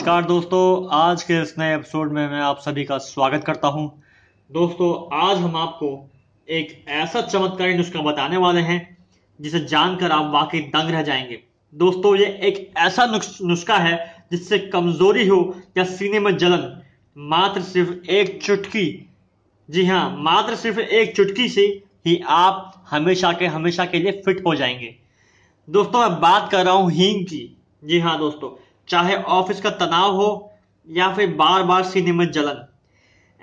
नमस्कार दोस्तों आज के इस नए एपिसोड में मैं आप सभी का स्वागत करता हूं दोस्तों आज हम आपको एक ऐसा चमत्कारी नुस्खा बताने वाले हैं जिसे जानकर आप वाकई दंग रह जाएंगे दोस्तों ये एक ऐसा नुस्खा है जिससे कमजोरी हो या सीने में जलन मात्र सिर्फ एक चुटकी जी हाँ मात्र सिर्फ एक चुटकी से ही आप हमेशा के हमेशा के लिए फिट हो जाएंगे दोस्तों मैं बात कर रहा हूँ हींग की जी हाँ दोस्तों चाहे ऑफिस का तनाव हो या फिर बार बार सीने में जलन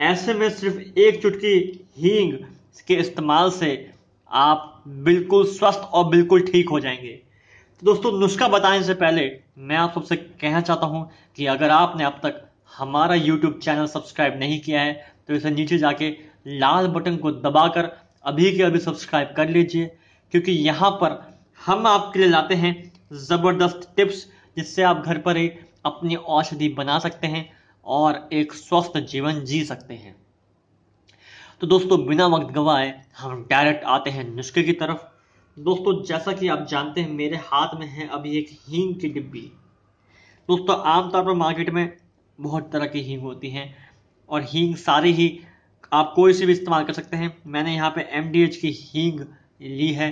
ऐसे में सिर्फ एक चुटकी हींग के इस्तेमाल से आप बिल्कुल स्वस्थ और बिल्कुल ठीक हो जाएंगे तो दोस्तों नुस्खा बताने से पहले मैं आप सबसे कहना चाहता हूँ कि अगर आपने अब तक हमारा यूट्यूब चैनल सब्सक्राइब नहीं किया है तो इसे नीचे जाके लाल बटन को दबाकर अभी के अभी सब्सक्राइब कर लीजिए क्योंकि यहाँ पर हम आपके लिए लाते हैं ज़बरदस्त टिप्स जिससे आप घर पर ही अपनी औषधि बना सकते हैं और एक स्वस्थ जीवन जी सकते हैं तो दोस्तों बिना वक्त गवाए हम डायरेक्ट आते हैं नुस्खे की तरफ दोस्तों जैसा कि आप जानते हैं मेरे हाथ में है अभी एक हींग की डिब्बी दोस्तों आमतौर पर मार्केट में बहुत तरह की हींग होती हैं और हींग सारी ही आप कोई से भी इस्तेमाल कर सकते हैं मैंने यहाँ पे एम की हींग ली है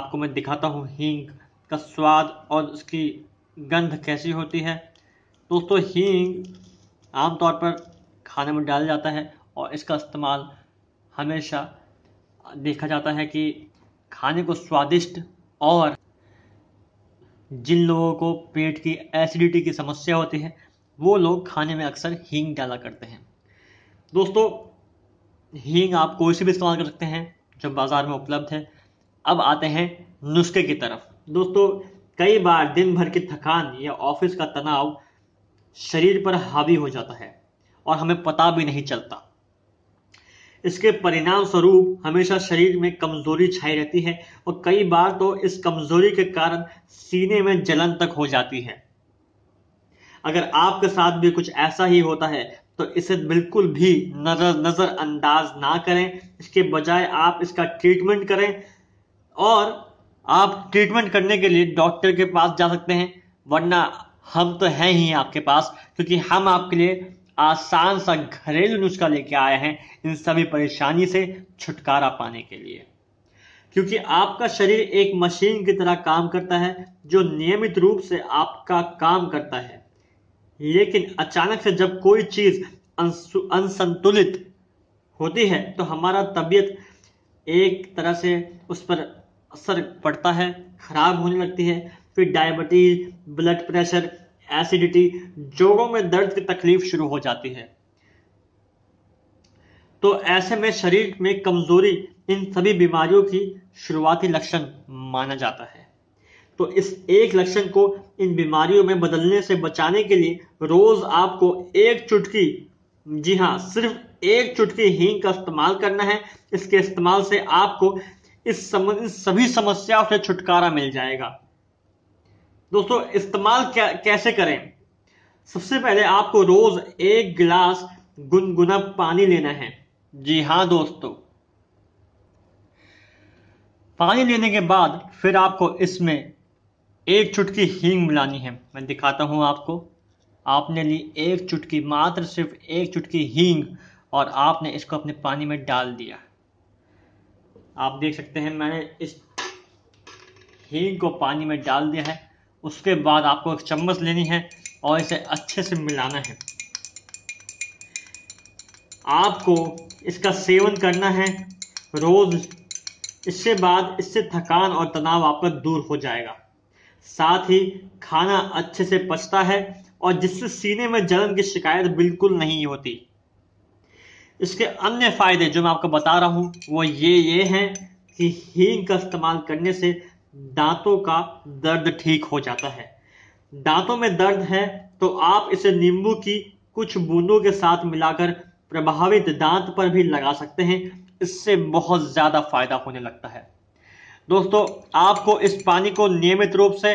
आपको मैं दिखाता हूँ हींग का स्वाद और उसकी गंध कैसी होती है दोस्तों हींग आमतौर पर खाने में डाला जाता है और इसका इस्तेमाल हमेशा देखा जाता है कि खाने को स्वादिष्ट और जिन लोगों को पेट की एसिडिटी की समस्या होती है वो लोग खाने में अक्सर हींग डाला करते हैं दोस्तों हींग आप कोई से भी इस्तेमाल कर सकते हैं जो बाज़ार में उपलब्ध है अब आते हैं नुस्खे की तरफ दोस्तों कई बार दिन भर की थकान या ऑफिस का तनाव शरीर पर हावी हो जाता है और हमें पता भी नहीं चलता इसके परिणाम स्वरूप हमेशा शरीर में कमजोरी छाई रहती है और कई बार तो इस कमजोरी के कारण सीने में जलन तक हो जाती है अगर आपके साथ भी कुछ ऐसा ही होता है तो इसे बिल्कुल भी नजर नजरअंदाज ना करें इसके बजाय आप इसका ट्रीटमेंट करें और आप ट्रीटमेंट करने के लिए डॉक्टर के पास जा सकते हैं वरना हम तो हैं ही आपके पास क्योंकि हम आपके लिए आसान सा घरेलू नुस्खा लेके आए हैं इन सभी परेशानी से छुटकारा पाने के लिए क्योंकि आपका शरीर एक मशीन की तरह काम करता है जो नियमित रूप से आपका काम करता है लेकिन अचानक से जब कोई चीज असंतुलित होती है तो हमारा तबीयत एक तरह से उस पर असर पड़ता है खराब होने लगती है फिर डायबिटीज ब्लड प्रेशर एसिडिटी जोड़ों में दर्द की तकलीफ शुरू हो जाती है तो ऐसे में शरीर में कमजोरी इन सभी बीमारियों की शुरुआती लक्षण माना जाता है तो इस एक लक्षण को इन बीमारियों में बदलने से बचाने के लिए रोज आपको एक चुटकी जी हाँ सिर्फ एक चुटकी हींग का इस्तेमाल करना है इसके इस्तेमाल से आपको इस, सभी समस्याओं से छुटकारा मिल जाएगा दोस्तों इस्तेमाल कैसे करें सबसे पहले आपको रोज एक गिलास गुनगुना पानी लेना है जी हाँ दोस्तों पानी लेने के बाद फिर आपको इसमें एक चुटकी हींग मिलानी है मैं दिखाता हूं आपको आपने ली एक चुटकी मात्र सिर्फ एक चुटकी हींग और आपने इसको अपने पानी में डाल दिया आप देख सकते हैं मैंने इस हींग को पानी में डाल दिया है उसके बाद आपको एक चम्मच लेनी है और इसे अच्छे से मिलाना है आपको इसका सेवन करना है रोज इससे बाद इससे थकान और तनाव आपका दूर हो जाएगा साथ ही खाना अच्छे से पचता है और जिससे सीने में जलन की शिकायत बिल्कुल नहीं होती इसके अन्य फायदे जो मैं आपको बता रहा हूँ वो ये ये हैं कि हींग का इस्तेमाल करने से दांतों का दर्द ठीक हो जाता है दांतों में दर्द है तो आप इसे नींबू की कुछ बूंदों के साथ मिलाकर प्रभावित दांत पर भी लगा सकते हैं इससे बहुत ज़्यादा फायदा होने लगता है दोस्तों आपको इस पानी को नियमित रूप से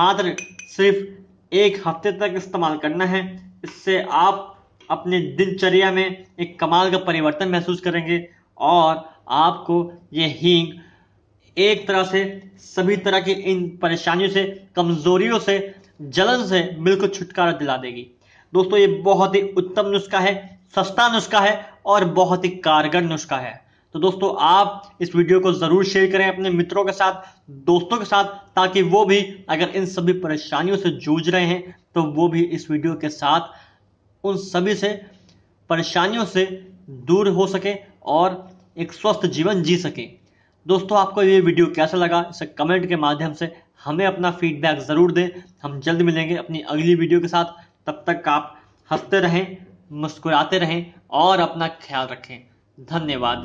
मात्र सिर्फ एक हफ्ते तक इस्तेमाल करना है इससे आप अपने दिनचर्या में एक कमाल का परिवर्तन महसूस करेंगे और आपको ये हींग एक तरह से सभी तरह की इन परेशानियों से कमजोरियों से जलन से बिल्कुल छुटकारा दिला देगी दोस्तों ये बहुत ही उत्तम नुस्खा है सस्ता नुस्खा है और बहुत ही कारगर नुस्खा है तो दोस्तों आप इस वीडियो को ज़रूर शेयर करें अपने मित्रों के साथ दोस्तों के साथ ताकि वो भी अगर इन सभी परेशानियों से जूझ रहे हैं तो वो भी इस वीडियो के साथ उन सभी से परेशानियों से दूर हो सके और एक स्वस्थ जीवन जी सके दोस्तों आपको ये वीडियो कैसा लगा इसे कमेंट के माध्यम से हमें अपना फीडबैक ज़रूर दें हम जल्द मिलेंगे अपनी अगली वीडियो के साथ तब तक आप हंसते रहें मुस्कुराते रहें और अपना ख्याल रखें धन्यवाद